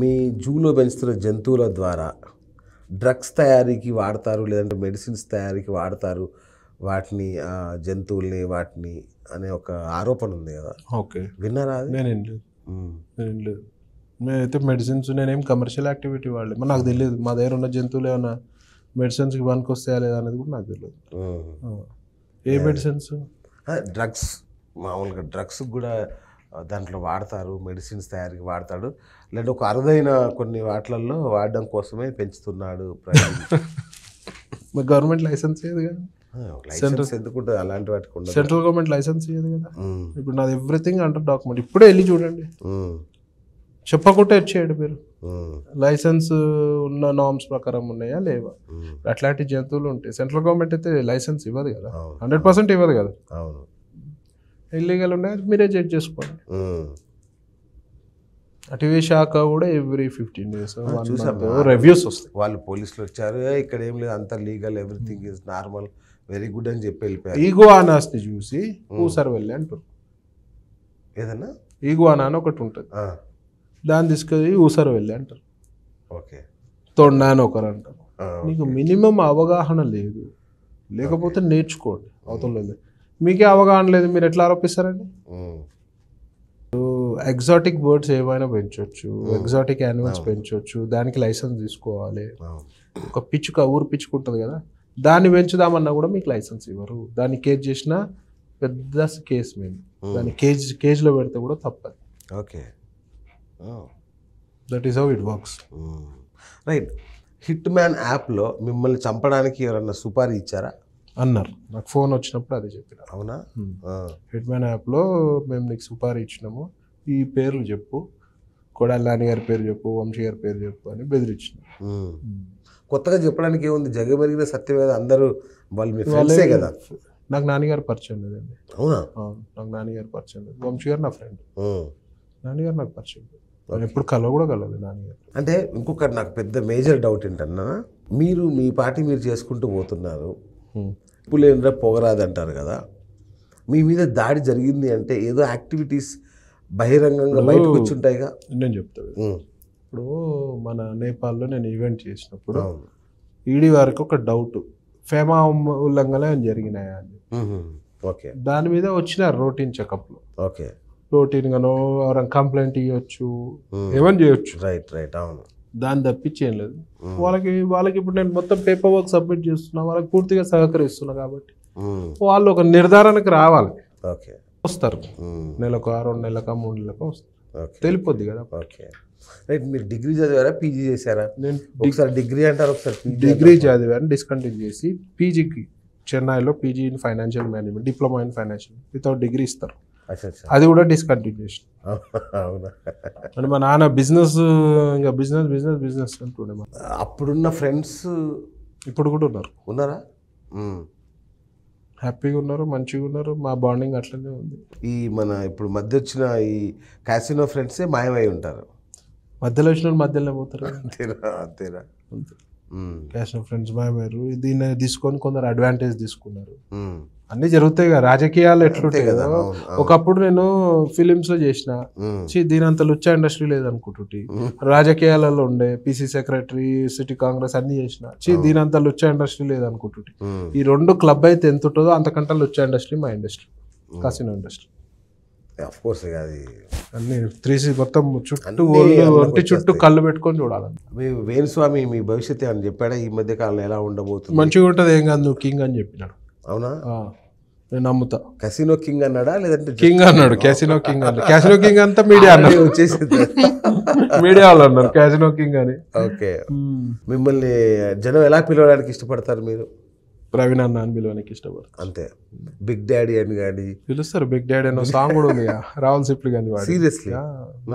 మీ జూలో పెంచుతున్న జంతువుల ద్వారా డ్రగ్స్ తయారీకి వాడతారు లేదంటే మెడిసిన్స్ తయారీకి వాడతారు వాటిని జంతువుల్ని వాటిని అనే ఒక ఆరోపణ ఉంది కదా ఓకే విన్నారా నేనేం లేదు నేనేం నేనైతే మెడిసిన్స్ నేనేం కమర్షియల్ యాక్టివిటీ వాళ్ళు మరి నాకు తెలియదు మా దగ్గర ఉన్న జంతువులు ఏమైనా మెడిసిన్స్కి వస్తాయా లేదా అనేది కూడా నాకు తెలియదు ఏ మెడిసిన్స్ డ్రగ్స్ మామూలుగా డ్రగ్స్ కూడా దాంట్లో వాడతారు మెడిసిన్స్ తయారీకి వాడతాడు లేదా ఒక అరుదైన కొన్ని వాటిలలో వాడడం కోసమే పెంచుతున్నాడు గవర్నమెంట్ లైసెన్స్ ఏది కదా లైసెన్స్ ఎందుకు అలాంటి వాటికి ఉండదు సెంట్రల్ గవర్నమెంట్ లైసెన్స్ ఇయ్యదు కదా ఇప్పుడు నాది ఎవ్రీథింగ్ అంటారు డాక్యుమెంట్ ఇప్పుడే వెళ్ళి చూడండి చెప్పకుండా ఇచ్చేయండి మీరు లైసెన్స్ ఉన్న నామ్స్ ప్రకారం ఉన్నాయా లేవా అట్లాంటి జంతువులు ఉంటాయి సెంట్రల్ గవర్నమెంట్ అయితే లైసెన్స్ ఇవ్వదు కదా హండ్రెడ్ పర్సెంట్ ఇవ్వదు కదా అవును ఇల్లీగల్ ఉన్నాయి మీరే జడ్జ్ చేసుకోండి అటవీ శాఖ కూడా ఎవ్రీ ఫిఫ్టీన్ డేస్ చూసాము రివ్యూస్ వస్తాయి వాళ్ళు పోలీసులు వచ్చారు ఇక్కడ ఏం లేదు అంత legal everything is normal very good అని చెప్పి వెళ్ళిపోయారు ఈగో అనాస్ని చూసి ఊసారి వెళ్ళి అంటారు ఏదన్నా ఈగో అనా అని ఒకటి ఉంటుంది దాన్ని తీసుకొని ఊసారు వెళ్ళి అంటారు ఓకే తొండా అని ఒకరు అంటారు మీకు మినిమం అవగాహన లేదు లేకపోతే నేర్చుకోండి అవతల మీకే అవగాహన లేదు మీరు ఎట్లా ఆరోపిస్తారండి ఎగ్జాటిక్ బర్డ్స్ ఏమైనా పెంచవచ్చు ఎగ్జాటిక్ యానిమల్స్ పెంచవచ్చు దానికి లైసెన్స్ తీసుకోవాలి ఒక పిచ్చుక ఊరు పిచ్చుకుంటుంది ఉంటుంది కదా దాన్ని పెంచుదామన్నా కూడా మీకు లైసెన్స్ ఇవ్వరు దాన్ని కేజ్ చేసిన పెద్ద కేసు మేము దాన్ని కేజ్ కేజీలో పెడితే కూడా తప్పదు okay that is how it works right hit man యాప్లో మిమ్మల్ని చంపడానికి ఎవరన్నా సుపారీ ఇచ్చారా అన్నారు నాకు ఫోన్ వచ్చినప్పుడు అదే చెప్పిన అవునా హెడ్మెన్ యాప్లో మేము నీకు సుపారీ ఇచ్చినాము ఈ పేర్లు చెప్పు కొడాలాని గారి పేరు చెప్పు వంశీ గారి పేరు చెప్పు అని బెదిరించిన కొత్తగా చెప్పడానికి ఏముంది జగమెరిగిన సత్యం కదా అందరూ వాళ్ళు మీ కదా నాకు నాన్నగారు పరిచయం లేదండి అవునా నాకు నాన్నగారు పరిచయం లేదు వంశీ గారు నా ఫ్రెండ్ నాన్నగారు నాకు పరిచయం లేదు ఎప్పుడు కలవ కూడా కలవదు నాన్నగారు అంటే ఇంకొకటి నాకు పెద్ద మేజర్ డౌట్ ఏంటన్నా మీరు మీ పార్టీ మీరు చేసుకుంటూ పోతున్నారు పులేంద్ర పొగరాదు అంటారు కదా మీ మీద దాడి జరిగింది అంటే ఏదో యాక్టివిటీస్ బహిరంగంగా బయటకు ఉంటాయిగా నేను చెప్తాను ఇప్పుడు మన నేపాల్లో నేను ఈవెంట్ చేసినప్పుడు ఈడీ వారికి ఒక డౌట్ ఫేమా ఉల్లంఘన జరిగినాయా అని ఓకే దాని మీద వచ్చిన రోటీన్ చెకప్లో ఓకే రోటీన్ గానో ఎవరైనా కంప్లైంట్ ఇవ్వచ్చు ఏమని చేయొచ్చు రైట్ రైట్ అవును దాన్ని తప్పించి లేదు వాళ్ళకి వాళ్ళకి ఇప్పుడు నేను మొత్తం పేపర్ వర్క్ సబ్మిట్ చేస్తున్నా వాళ్ళకి పూర్తిగా సహకరిస్తున్నా కాబట్టి వాళ్ళు ఒక నిర్ధారణకు రావాలి ఓకే వస్తారు నెలకు రెండు నెలక మూడు నెలక వస్తారు తెలిపోద్ది కదా ఓకే రైట్ మీరు డిగ్రీ చదివారా పీజీ చేశారా నేను ఒకసారి డిగ్రీ అంటారు ఒకసారి డిగ్రీ చదివాను డిస్కంటిన్యూ చేసి పీజీకి చెన్నైలో PG in financial management diploma in financial without degree ఇస్తారు అది కూడా డిస్కంటిన్యూషన్ అవునా మా నాన్న బిజినెస్ ఇంకా బిజినెస్ బిజినెస్ బిజినెస్ అంటుండే మా అప్పుడున్న ఫ్రెండ్స్ ఇప్పుడు కూడా ఉన్నారు ఉన్నారా హ్యాపీగా ఉన్నారు మంచిగా ఉన్నారు మా బాండింగ్ అట్లనే ఉంది ఈ మన ఇప్పుడు మధ్య వచ్చిన ఈ క్యాసినో ఫ్రెండ్సే మాయమై ఉంటారు మధ్యలో వచ్చిన మధ్యలో పోతారు అంతేనా అంతేనా క్యాసినో ఫ్రెండ్స్ మాయమయ్యారు దీన్ని తీసుకొని కొందరు అడ్వాంటేజ్ తీసుకున్నారు అన్ని జరుగుతాయి కదా రాజకీయాలు ఎట్లుంటాయి కదా ఒకప్పుడు నేను ఫిలిమ్స్ లో చేసిన దీని అంత లుచ్చా ఇండస్ట్రీ లేదనుకుంటుంటి రాజకీయాలలో ఉండే పీసీ సెక్రటరీ సిటీ కాంగ్రెస్ అన్ని చేసిన చీ దీని అంత లుచ్చా ఇండస్ట్రీ లేదనుకుంటుంటి ఈ రెండు క్లబ్ అయితే ఎంత ఉంటుందో అంతకంటే లుచ్చా ఇండస్ట్రీ మా ఇండస్ట్రీ కాసినో ఇండస్ట్రీ కోర్స్ అది అన్ని త్రీ మొత్తం చుట్టూ కళ్ళు పెట్టుకొని వేణుస్వామి మీ భవిష్యత్తు అని చెప్పాడా ఈ మధ్య కాలంలో ఎలా ఉండబోతుంది మంచిగా ఉంటుంది ఏం కాదు నువ్వు కింగ్ అని చెప్పినాడు అవునా నేను నమ్ముతా కసినో కింగ్ అన్నాడా లేదంటే కింగ్ అన్నాడు క్యాసినో కింగ్ అన్నాడు క్యాసినో కింగ్ అంతా మీడియా అన్నాడు వచ్చేసింది మీడియా వాళ్ళు అన్నారు క్యాసినో కింగ్ అని ఓకే hmm. మిమ్మల్ని జనం ఎలా పిలవడానికి ఇష్టపడతారు మీరు ప్రవీణ్ అన్న అని పిలవడానికి ఇష్టపడతారు అంతే బిగ్ డాడీ అని కానీ పిలుస్తారు బిగ్ డాడీ అన్న సాంగ్ కూడా ఉంది రాహుల్ సిప్లు కానీ సీరియస్లీ నా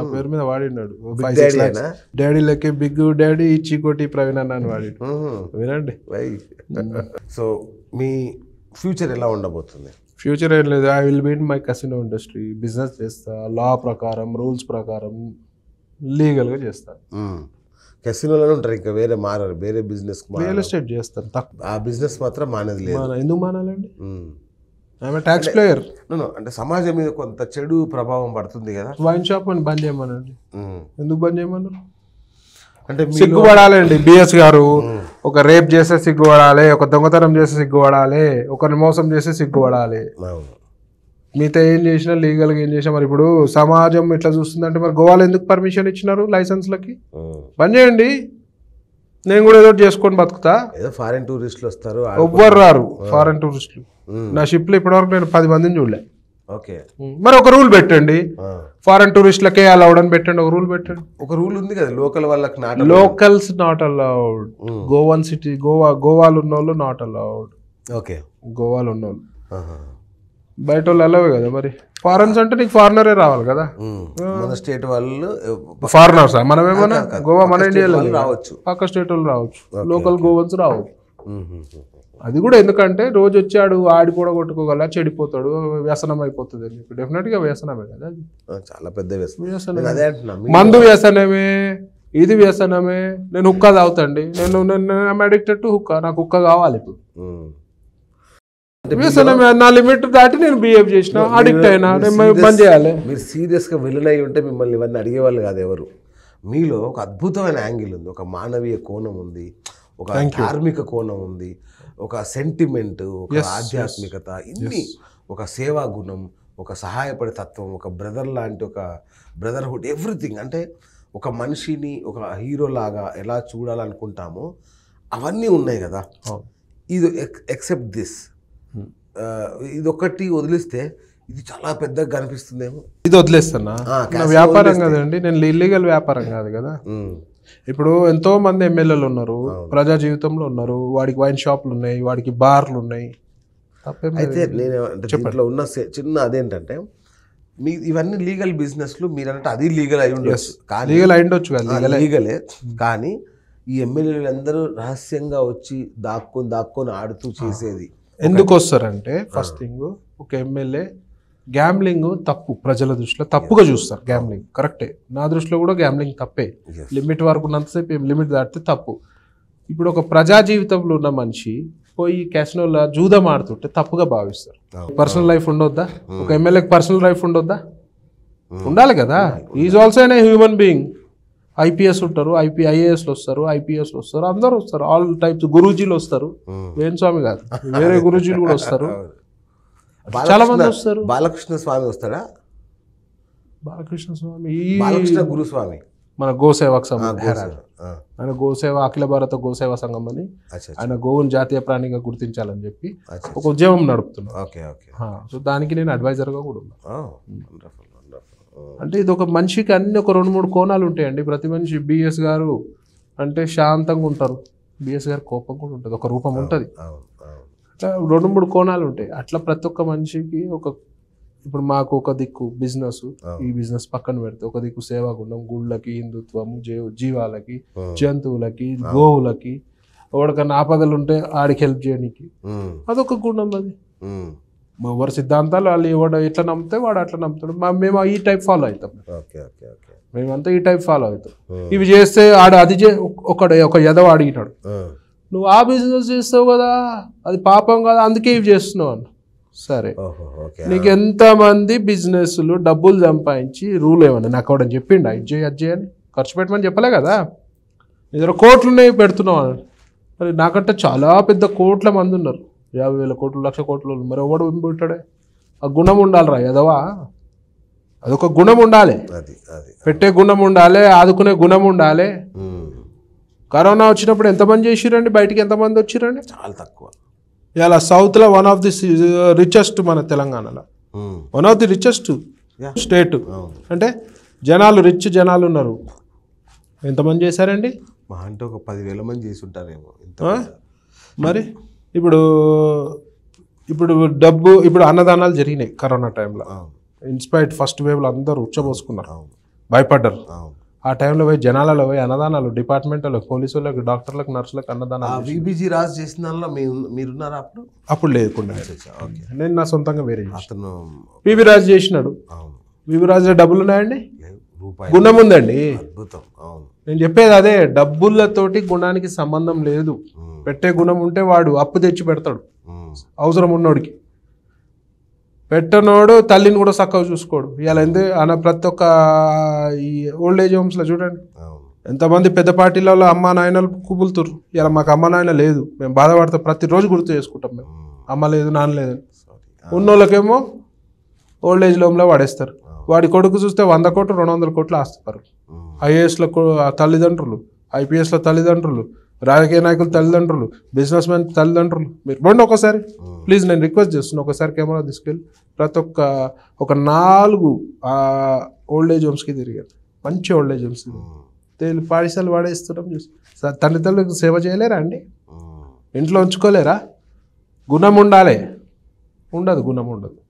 hmm. పేరు మీద వాడినాడు డాడీ లెక్కే బిగ్ డాడీ చికోటి ప్రవీణ్ అన్న అని వాడి hmm. వినండి సో మీ ఫ్యూచర్ ఎలా ఉండబోతుంది ఫ్యూచర్ ఏం లేదు I will been my casino industry business చేస్తా లా ప్రకారం రూల్స్ ప్రకారం లీగల్గా చేస్తా కసినోలోనే ఉంటారు ఇంకా వేరే మారారు వేరే బిజినెస్ రియల్ ఎస్టేట్ చేస్తాను తక్కువ ఆ బిజినెస్ మాత్రం మానేది లేదు ఎందుకు మానాలండి ఆమె ట్యాక్స్ ప్లేయర్ అంటే సమాజం మీద కొంత చెడు ప్రభావం పడుతుంది కదా వైన్ షాప్ అని బంద్ చేయమనండి ఎందుకు బంద్ చేయమన్నారు అంటే సిగ్గుపడాలండి బిఎస్ గారు ఒక రేప్ చేస్తే సిగ్గుపడాలి ఒక దొంగతనం చేస్తే సిగ్గుపడాలి ఒకరిని మోసం చేస్తే సిగ్గుపడాలి మిగతా ఏం చేసినా లీగల్గా ఏం చేసినా మరి ఇప్పుడు సమాజం ఇట్లా చూస్తుందంటే మరి గోవాలో ఎందుకు పర్మిషన్ ఇచ్చినారు లైసెన్స్లకి పని చేయండి నేను కూడా ఏదో చేసుకొని బతుకుతా ఫారెన్ టూరిస్టులు వస్తారు ఎవ్వరు రారు ఫారెన్ టూరిస్టులు నా షిప్లో ఇప్పటివరకు నేను పది మందిని చూడలే ఓకే మరి ఒక రూల్ పెట్టండి ఫారెన్ టూరిస్టులకే అలౌడ్ అని పెట్టండి ఒక రూల్ పెట్టండి ఒక రూల్ ఉంది కదా లోకల్ వాళ్ళకి locals not allowed Goan city Goa గోవాలు ఉన్న వాళ్ళు నాట్ అలౌడ్ ఓకే గోవాలు ఉన్న వాళ్ళు బయట వాళ్ళు అలవే కదా మరి ఫారెన్స్ అంటే నీకు ఫారినరే రావాలి కదా మన స్టేట్ వాళ్ళు ఫారినర్స్ మనం ఏమన్నా గోవా మన ఇండియాలో రావచ్చు పక్క స్టేట్ వాళ్ళు రావచ్చు లోకల్ గోవన్స్ రావచ్చు అది కూడా ఎందుకంటే రోజు వచ్చాడు ఆడి కొట్టుకోగల చెడిపోతాడు వ్యసనం అయిపోతుంది అని చెప్పి డెఫినెట్గా వ్యసనమే కదా అది చాలా పెద్ద వ్యసనం మందు వ్యసనమే ఇది వ్యసనమే నేను హుక్క తాగుతండి నేను అడిక్టెడ్ టు హుక్క నాకు హుక్క కావాలి ఇప్పుడు వ్యసనమే నా లిమిట్ దాటి నేను బిహేవ్ చేసిన అడిక్ట్ అయినా నేను బంద్ చేయాలి మీరు సీరియస్గా అయి ఉంటే మిమ్మల్ని ఇవన్నీ అడిగేవాళ్ళు కాదు ఎవరు మీలో ఒక అద్భుతమైన యాంగిల్ ఉంది ఒక మానవీయ కోణం ఉంది ఒక ధార్మిక కోణం ఉంది ఒక సెంటిమెంట్ ఒక ఆధ్యాత్మికత ఇన్ని ఒక సేవా గుణం ఒక సహాయపడే తత్వం ఒక బ్రదర్ లాంటి ఒక బ్రదర్హుడ్ ఎవ్రీథింగ్ అంటే ఒక మనిషిని ఒక హీరోలాగా ఎలా చూడాలనుకుంటామో అవన్నీ ఉన్నాయి కదా ఇది ఎక్సెప్ట్ దిస్ hmm. ఇది ఒకటి వదిలిస్తే ఇది చాలా పెద్దగా కనిపిస్తుందేమో ఇది వదిలేస్తున్నా వ్యాపారం కదండి నేను ఇల్లీగల్ వ్యాపారం కాదు కదా hmm. ఇప్పుడు ఎంతో మంది ఎమ్మెల్యేలు ఉన్నారు ప్రజా జీవితంలో ఉన్నారు వాడికి వైన్ షాప్లు ఉన్నాయి వాడికి బార్లు ఉన్నాయి అయితే నేను చెప్పట్లో ఉన్న చిన్న అదేంటంటే మీ ఇవన్నీ లీగల్ బిజినెస్లు మీరు అన్నట్టు అది లీగల్ అయి ఉండొచ్చు కానీ లీగల్ అయి ఉండొచ్చు లీగలే hmm. కానీ ఈ ఎమ్మెల్యేలు అందరూ రహస్యంగా వచ్చి దాక్కొని దాక్కొని ఆడుతూ చేసేది ఎందుకు వస్తారంటే ఫస్ట్ థింగ్ ఒక ఎమ్మెల్యే గ్యామ్లింగ్ తప్పు ప్రజల దృష్టిలో తప్పుగా చూస్తారు గ్యామ్లింగ్ కరెక్టే నా దృష్టిలో కూడా గ్యామ్లింగ్ తప్పే లిమిట్ వరకు ఉన్నంతసేపు ఏం లిమిట్ దాటితే తప్పు ఇప్పుడు ఒక ప్రజా జీవితంలో ఉన్న మనిషి పోయి క్యాసినోలో జూదం ఆడుతుంటే తప్పుగా భావిస్తారు పర్సనల్ లైఫ్ ఉండొద్దా hmm. ఒక ఎమ్మెల్యేకి పర్సనల్ లైఫ్ ఉండొద్దా hmm. ఉండాలి కదా is also a human being IPS ఉంటారు ఐపీ ఐఏఎస్లు వస్తారు ఐపీఎస్లు వస్తారు అందరూ వస్తారు ఆల్ టైప్స్ గురూజీలు వస్తారు hmm. వేణుస్వామి కాదు వేరే గురూజీలు కూడా వస్తారు బాలకృష్ణ స్వామి వస్తాడా బాలకృష్ణ స్వామి బాలకృష్ణ గురుస్వామి మన గోసేవక సంఘం ఆయన గోసేవ అఖిల భారత గోసేవ సంఘం అని ఆయన గోవును జాతీయ ప్రాణిగా గుర్తించాలని చెప్పి ఒక ఉద్యమం నడుపుతున్నాను ఓకే ఓకే సో దానికి నేను అడ్వైజర్గా కూడా ఉన్నాను అంటే ఇది ఒక మనిషికి అన్ని ఒక రెండు మూడు కోణాలు ఉంటాయండి ప్రతి మనిషి బిఎస్ గారు అంటే శాంతంగా ఉంటారు బిఎస్ గారు కోపం కూడా ఉంటుంది ఒక రూపం ఉంటుంది రెండు మూడు కోణాలు ఉంటాయి అట్లా ప్రతి ఒక్క మనిషికి ఒక ఇప్పుడు మాకు ఒక దిక్కు బిజినెస్ ఈ బిజినెస్ పక్కన పెడితే ఒక దిక్కు సేవాగుండం గుళ్ళకి హిందుత్వం జీవాలకి జంతువులకి గోవులకి ఎవరికన్నా ఆపదలు ఉంటే ఆడికి హెల్ప్ చేయడానికి అదొక గుండం అది మా ఎవరి సిద్ధాంతాలు వాళ్ళు ఎవడ ఎట్లా నమ్మితే వాడు అట్లా నమ్ముతాడు మేము ఈ టైప్ ఫాలో అవుతాం మేమంతా ఈ టైప్ ఫాలో అవుతాం ఇవి చేస్తే ఆడు అది చే ఒకడు ఒక యదవ అడిగినాడు నువ్వు ఆ బిజినెస్ చేస్తావు కదా అది పాపం కదా అందుకే ఇవి చేస్తున్నావు అని సరే నీకు ఎంతమంది బిజినెస్లు డబ్బులు సంపాదించి రూల్ ఏమన్నా నాకు అవడం చెప్పిండు ఇది చేయి అది చేయని ఖర్చు పెట్టమని చెప్పలే కదా ఇద్దరు కోట్లు ఉన్నాయి పెడుతున్నావు అని మరి నాకంటే చాలా పెద్ద కోట్ల మంది ఉన్నారు యాభై వేల కోట్లు లక్ష కోట్లు మరి ఎవడు పెట్టాడే ఆ గుణం ఉండాలిరా ఎదవా అదొక గుణం ఉండాలి అది పెట్టే గుణం ఉండాలి ఆదుకునే గుణం ఉండాలి కరోనా వచ్చినప్పుడు ఎంతమంది చేసిరండి బయటికి ఎంతమంది వచ్చిరండి చాలా తక్కువ ఇలా సౌత్లో వన్ ఆఫ్ ది రిచెస్ట్ మన తెలంగాణలో one of the richest state అంటే జనాలు రిచ్ జనాలు ఉన్నారు ఎంతమంది చేశారండి మా అంటే ఒక పదివేల మంది చేసి ఉంటారేమో మరి ఇప్పుడు ఇప్పుడు డబ్బు ఇప్పుడు అన్నదానాలు జరిగినాయి కరోనా టైంలో ఇన్స్పైర్డ్ ఫస్ట్ వేవ్లో అందరూ ఉచ్చబోసుకున్నారు భయపడ్డారు ఆ టైంలో పోయి జనాలలో పోయి అన్నదానాలు డిపార్ట్మెంట్లో పోలీసు వాళ్ళకి డాక్టర్లకు నర్సులకు అన్నదానాలు విబిజీ రాజు చేసిన దానిలో మీరున్నారా అప్పుడు అప్పుడు లేకుండా నేను నా సొంతంగా వేరే అతను పివి రాజు చేసినాడు పివి రాజు డబ్బులు ఉన్నాయండి గుణం ఉందండి నేను చెప్పేది అదే డబ్బులతోటి గుణానికి సంబంధం లేదు పెట్టే గుణం ఉంటే వాడు అప్పు తెచ్చి పెడతాడు అవసరం ఉన్నోడికి పెట్టనోడు తల్లిని కూడా చక్కగా చూసుకోడు ఇలా ఎందు ఆయన ప్రతి ఒక్క ఈ ఓల్డ్ ఏజ్ హోమ్స్లో చూడండి ఎంతమంది పెద్ద పార్టీలలో అమ్మ నాయనలు కుబులుతురు ఇలా మాకు అమ్మ నాయన లేదు మేము బాధపడతాం ప్రతిరోజు గుర్తు చేసుకుంటాం మేము అమ్మ లేదు నాన్న లేదని ఉన్నోళ్ళకేమో ఓల్డ్ ఏజ్ హోమ్లో వాడేస్తారు వాడి కొడుకు చూస్తే వంద కోట్లు రెండు వందల కోట్లు ఆస్తారు ఐఏఎస్లో తల్లిదండ్రులు ఐపీఎస్లో తల్లిదండ్రులు రాజకీయ నాయకులు తల్లిదండ్రులు బిజినెస్ మ్యాన్ తల్లిదండ్రులు మీరు రండి ఒకసారి ప్లీజ్ నేను రిక్వెస్ట్ చేస్తున్నాను ఒకసారి కెమెరా తీసుకెళ్ళి ప్రతి ఒక్క ఒక నాలుగు ఓల్డ్ ఏజ్ హోమ్స్కి తిరిగారు మంచి ఓల్డ్ ఏజ్ హోమ్స్ తేలి పాఠశాలలు వాడేస్తున్నాం చూసి తల్లిదండ్రులకు సేవ చేయలేరా అండి ఇంట్లో ఉంచుకోలేరా గుణం ఉండాలి ఉండదు గుణం ఉండదు